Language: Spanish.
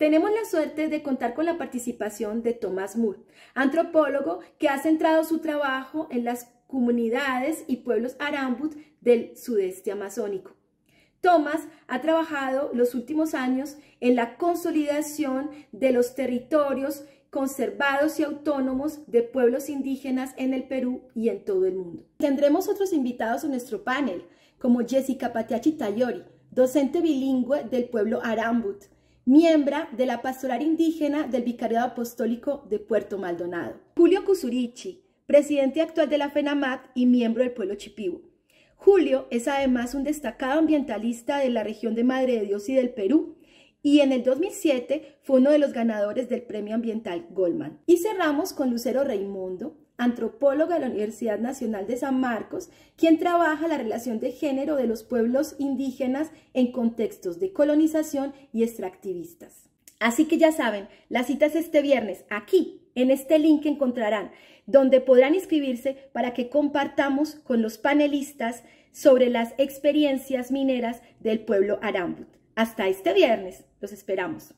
Tenemos la suerte de contar con la participación de Tomás Moore, antropólogo que ha centrado su trabajo en las comunidades y pueblos arambut del sudeste amazónico. Tomás ha trabajado los últimos años en la consolidación de los territorios conservados y autónomos de pueblos indígenas en el Perú y en todo el mundo. Tendremos otros invitados a nuestro panel, como Jessica Patiachi Tayori, docente bilingüe del pueblo Arambut, Miembra de la Pastoral Indígena del Vicariado Apostólico de Puerto Maldonado. Julio Cusurichi, presidente actual de la FENAMAT y miembro del pueblo Chipibo. Julio es además un destacado ambientalista de la región de Madre de Dios y del Perú, y en el 2007 fue uno de los ganadores del Premio Ambiental Goldman. Y cerramos con Lucero Raimundo, antropóloga de la Universidad Nacional de San Marcos, quien trabaja la relación de género de los pueblos indígenas en contextos de colonización y extractivistas. Así que ya saben, la cita es este viernes, aquí, en este link que encontrarán, donde podrán inscribirse para que compartamos con los panelistas sobre las experiencias mineras del pueblo Arambut. Hasta este viernes, los esperamos.